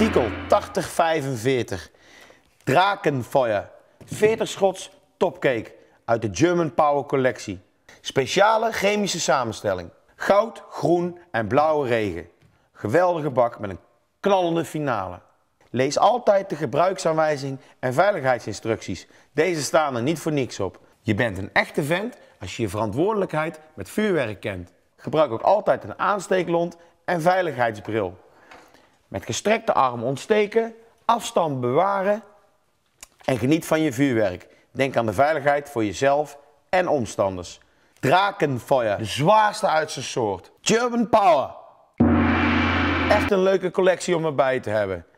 Artikel 8045. Drakenfeuer. 40 schots topcake uit de German Power collectie. Speciale chemische samenstelling. Goud, groen en blauwe regen. Geweldige bak met een knallende finale. Lees altijd de gebruiksaanwijzing en veiligheidsinstructies. Deze staan er niet voor niks op. Je bent een echte vent als je je verantwoordelijkheid met vuurwerk kent. Gebruik ook altijd een aansteeklont en veiligheidsbril. Met gestrekte arm ontsteken, afstand bewaren en geniet van je vuurwerk. Denk aan de veiligheid voor jezelf en omstanders. Drakenfeuer, de zwaarste uit zijn soort. German Power. Echt een leuke collectie om erbij te hebben.